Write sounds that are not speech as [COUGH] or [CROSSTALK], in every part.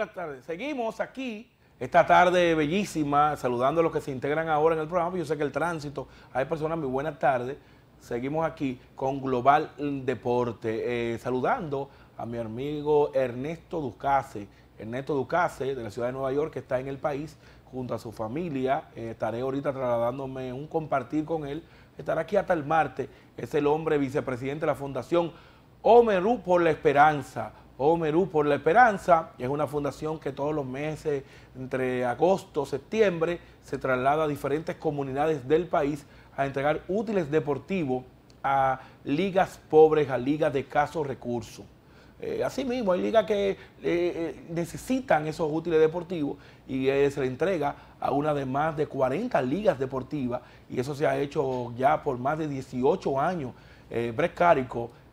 buenas tardes. Seguimos aquí esta tarde bellísima, saludando a los que se integran ahora en el programa. Yo sé que el tránsito, hay personas, muy buenas tardes. Seguimos aquí con Global Deporte, eh, saludando a mi amigo Ernesto Ducase. Ernesto Ducase, de la ciudad de Nueva York, que está en el país junto a su familia. Eh, estaré ahorita trasladándome un compartir con él. Estará aquí hasta el martes. Es el hombre vicepresidente de la Fundación Homerú por la Esperanza Omerú por la Esperanza, es una fundación que todos los meses, entre agosto, y septiembre, se traslada a diferentes comunidades del país a entregar útiles deportivos a ligas pobres, a ligas de escasos recursos. Eh, asimismo, hay ligas que eh, eh, necesitan esos útiles deportivos y se le entrega a una de más de 40 ligas deportivas y eso se ha hecho ya por más de 18 años. Eh,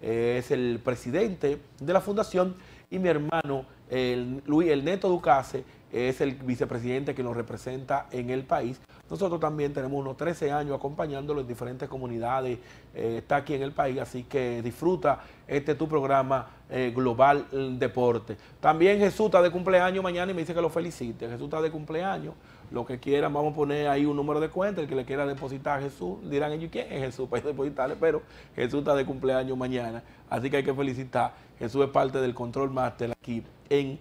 es el presidente de la fundación, y mi hermano, el, Luis, el Neto Ducase, es el vicepresidente que nos representa en el país. Nosotros también tenemos unos 13 años acompañándolo en diferentes comunidades, eh, está aquí en el país, así que disfruta este tu programa eh, Global mm, Deporte. También Jesús está de cumpleaños mañana y me dice que lo felicite. Jesús está de cumpleaños, lo que quieran, vamos a poner ahí un número de cuenta, el que le quiera depositar a Jesús, dirán ellos quién es Jesús para [LAUGHS] depositarle, pero Jesús está de cumpleaños mañana, así que hay que felicitar. Jesús es parte del Control Master aquí en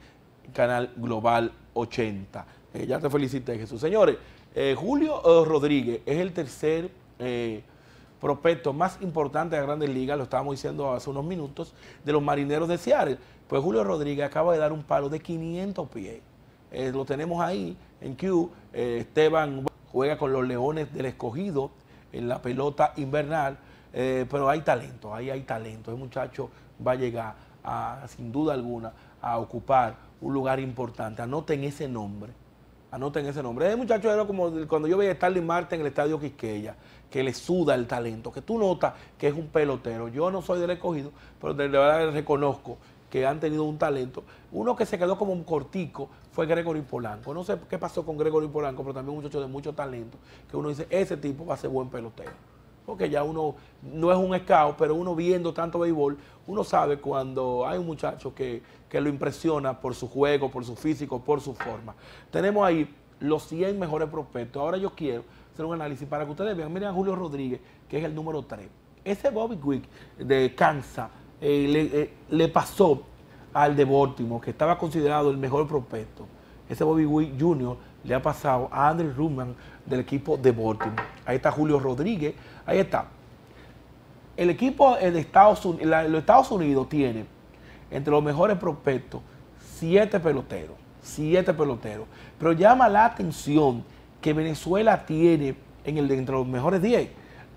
Canal Global 80. Eh, ya te felicité, Jesús. Señores, eh, Julio eh, Rodríguez es el tercer prospecto más importante de la Grandes Ligas, lo estábamos diciendo hace unos minutos, de los marineros de Seattle. Pues Julio Rodríguez acaba de dar un palo de 500 pies. lo tenemos ahí en Q. Esteban juega con los Leones del Escogido en la pelota invernal. pero hay talento, ahí hay talento. El muchacho va a llegar sin duda alguna a ocupar un lugar importante. Anoten ese nombre. Anoten ese nombre. Ese muchacho era como cuando yo veía a Stanley Marte en el estadio Quisqueya, que le suda el talento, que tú notas que es un pelotero. Yo no soy del escogido, pero de verdad reconozco que han tenido un talento. Uno que se quedó como un cortico fue Gregory Polanco. No sé qué pasó con Gregory Polanco, pero también un muchacho de mucho talento, que uno dice, ese tipo va a ser buen pelotero porque ya uno no es un scout, pero uno viendo tanto béisbol, uno sabe cuando hay un muchacho que, lo impresiona por su juego, por su físico, por su forma. Tenemos ahí los 100 mejores prospectos. Ahora yo quiero hacer un análisis para que ustedes vean. Miren a Julio Rodríguez, que es el número 3. Ese Bobby Wick de Kansas eh, le, eh, le, pasó al de Baltimore, que estaba considerado el mejor prospecto. Ese Bobby Wick Jr le ha pasado a Andrew Ruman del equipo de Baltimore. Ahí está Julio Rodríguez, ahí está. El equipo de Estados Unidos, los Estados Unidos tiene entre los mejores prospectos siete peloteros, siete peloteros. Pero llama la atención que Venezuela tiene en el, entre los mejores 10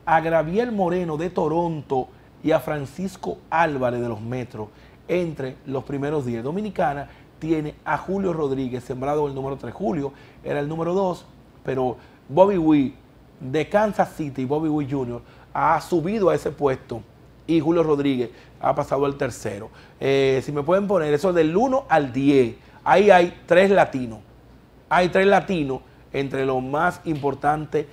a Gabriel Moreno de Toronto y a Francisco Álvarez de los Metros entre los primeros 10. Dominicana tiene a Julio Rodríguez, sembrado el número 3. Julio era el número 2, pero Bobby Wee de Kansas City, Bobby Wee Jr., ha subido a ese puesto y Julio Rodríguez ha pasado al tercero. Eh, si me pueden poner eso del 1 al 10, ahí hay tres latinos. Hay tres latinos entre los más importantes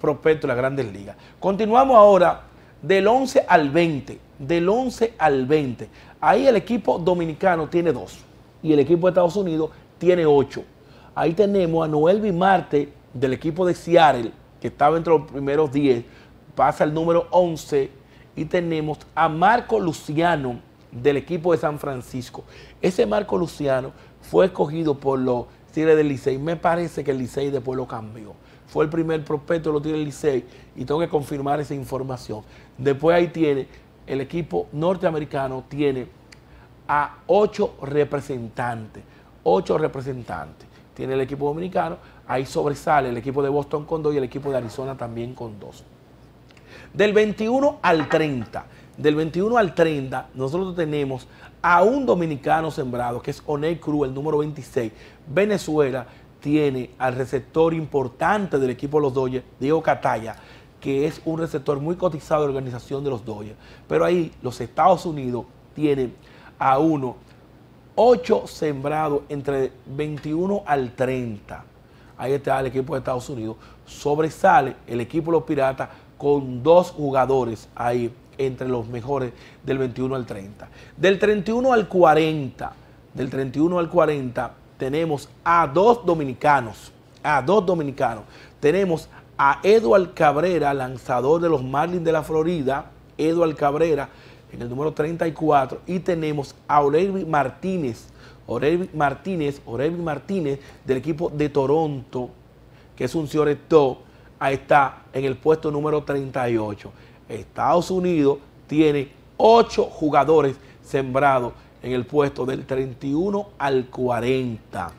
prospectos de las grandes ligas. Continuamos ahora del 11 al 20. Del 11 al 20. Ahí el equipo dominicano tiene dos y el equipo de Estados Unidos tiene 8. Ahí tenemos a Noel Bimarte del equipo de Seattle, que estaba entre los primeros 10, pasa al número 11 y tenemos a Marco Luciano del equipo de San Francisco. Ese Marco Luciano fue escogido por los Tigres del Licey. Me parece que el Licey después lo cambió. Fue el primer prospecto de los Tigres del Licey y tengo que confirmar esa información. Después ahí tiene el equipo norteamericano, tiene a ocho representantes. Ocho representantes. Tiene el equipo dominicano, ahí sobresale el equipo de Boston con dos y el equipo de Arizona también con dos. Del 21 al 30, del 21 al 30, nosotros tenemos a un dominicano sembrado, que es Oney Cruz, el número 26. Venezuela tiene al receptor importante del equipo de los Dodgers, Diego Catalla, que es un receptor muy cotizado de la organización de los Dodgers. Pero ahí los Estados Unidos tienen a 1. 8 sembrados entre 21 al 30. Ahí está el equipo de Estados Unidos. Sobresale el equipo de los Piratas con dos jugadores ahí entre los mejores del 21 al 30. Del 31 al 40, del 31 al 40 tenemos a dos dominicanos, a dos dominicanos. Tenemos a Eduard Cabrera, lanzador de los Marlins de la Florida, Eduard Cabrera, en el número 34. Y tenemos a Orelvi Martínez. Orelvi Martínez, Orelvi Martínez del equipo de Toronto, que es un señor top, ahí está en el puesto número 38. Estados Unidos tiene 8 jugadores sembrados en el puesto del 31 al 40.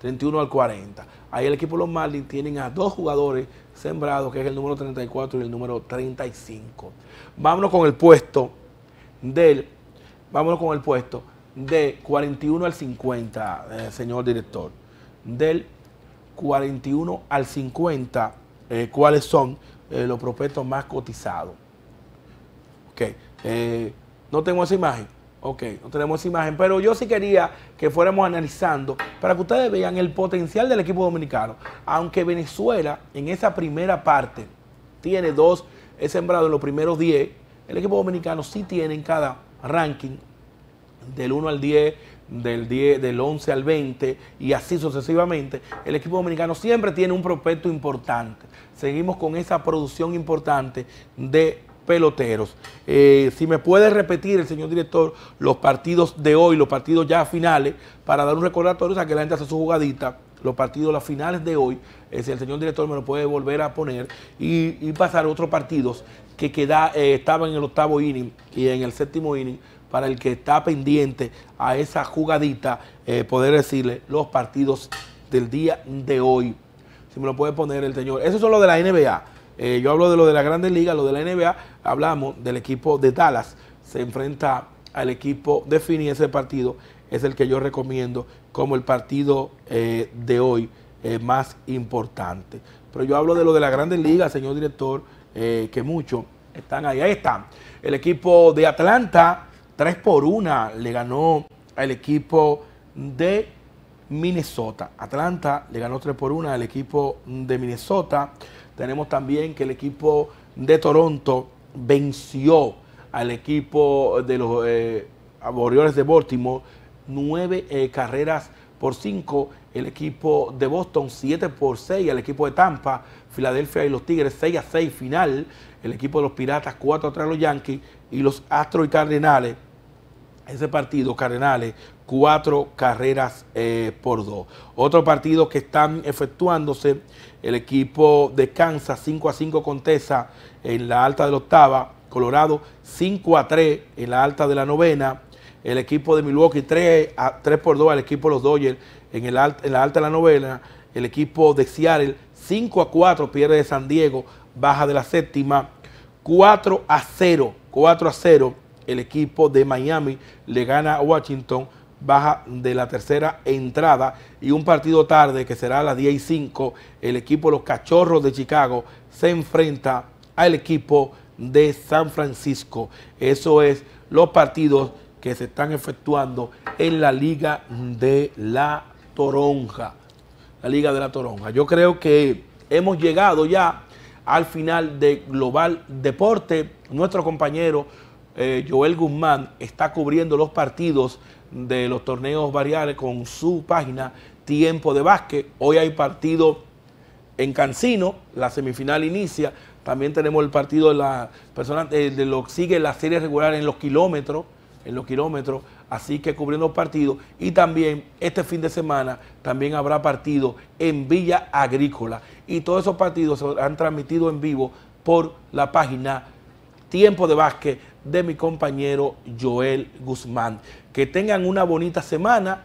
31 al 40. Ahí el equipo de los Marlins tienen a dos jugadores sembrados, que es el número 34 y el número 35. Vámonos con el puesto del, vámonos con el puesto, de 41 al 50, eh, señor director, del 41 al 50, eh, cuáles son eh, los prospectos más cotizados. Ok, no tengo esa imagen. Ok, no tenemos esa imagen, pero yo sí quería que fuéramos analizando para que ustedes vean el potencial del equipo dominicano. Aunque Venezuela en esa primera parte tiene dos, es sembrado en los primeros 10, el equipo dominicano sí tiene en cada ranking del 1 al 10, del 10, del 11 al 20 y así sucesivamente, el equipo dominicano siempre tiene un prospecto importante. Seguimos con esa producción importante de peloteros. Eh, si me puede repetir el señor director los partidos de hoy, los partidos ya finales, para dar un recordatorio, o sea, que la gente hace su jugadita, los partidos, las finales de hoy, eh, si el señor director me lo puede volver a poner y, y pasar otros partidos que queda, eh, estaba en el octavo inning y en el séptimo inning, para el que está pendiente a esa jugadita, eh, poder decirle los partidos del día de hoy. Si me lo puede poner el señor. Eso es lo de la NBA. Eh, yo hablo de lo de la grande liga, lo de la NBA, hablamos del equipo de Dallas. Se enfrenta al equipo de Fini. Ese partido es el que yo recomiendo como el partido de hoy más importante. Pero yo hablo de lo de la grande liga señor director. Eh, que muchos están ahí. Ahí está. El equipo de Atlanta, 3 por 1, le ganó al equipo de Minnesota. Atlanta le ganó 3 por 1 al equipo de Minnesota. Tenemos también que el equipo de Toronto venció al equipo de los eh, de Baltimore nueve eh, carreras por 5, el equipo de Boston 7 por 6, el equipo de Tampa, Filadelfia y los Tigres 6 a 6 final, el equipo de los Piratas 4 a 3 los Yankees y los Astros y Cardenales. Ese partido, Cardenales, 4 carreras eh, por 2. Otro partido que están efectuándose, el equipo de Kansas 5 a 5 con Tesa en la alta de la octava, Colorado 5 a 3 en la alta de la novena, el equipo de Milwaukee 3, a, 3 por 2 al equipo de los Dodgers en, el, en la alta de la novela el equipo de Seattle 5 a 4 pierde de San Diego, baja de la séptima, 4 a 0, 4 a 0 el equipo de Miami le gana a Washington, baja de la tercera entrada y un partido tarde que será a las 10 y 5, el equipo de los Cachorros de Chicago se enfrenta al equipo de San Francisco. Eso es los partidos que se están efectuando en la Liga de la Toronja. La Liga de la Toronja. Yo creo que hemos llegado ya al final de Global Deporte. Nuestro compañero eh, Joel Guzmán está cubriendo los partidos de los torneos variables con su página Tiempo de Básquet. Hoy hay partido en Cancino, la semifinal inicia. También tenemos el partido de la persona de, eh, de lo sigue la serie regular en los kilómetros en los kilómetros, así que cubriendo partidos. Y también este fin de semana también habrá partido en Villa Agrícola. Y todos esos partidos se han transmitido en vivo por la página Tiempo de Básquet de mi compañero Joel Guzmán. Que tengan una bonita semana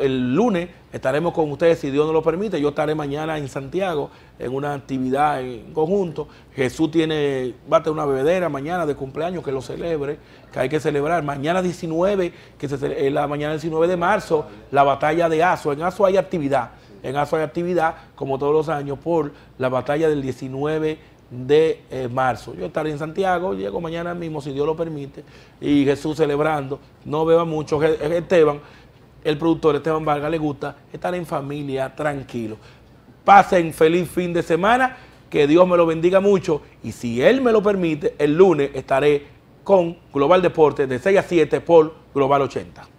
el lunes estaremos con ustedes, si Dios nos lo permite. Yo estaré mañana en Santiago en una actividad en conjunto. Jesús tiene, va a tener una bebedera mañana de cumpleaños que lo celebre, que hay que celebrar. Mañana 19, que se, eh, la mañana 19 de marzo, la batalla de Aso. En Aso hay actividad. En Aso hay actividad, como todos los años, por la batalla del 19 de eh, marzo. Yo estaré en Santiago, llego mañana mismo, si Dios lo permite, y Jesús celebrando. No beba mucho, Esteban el productor Esteban Vargas le gusta estar en familia, tranquilo. Pasen feliz fin de semana, que Dios me lo bendiga mucho y si Él me lo permite, el lunes estaré con Global Deportes de 6 a 7 por Global 80.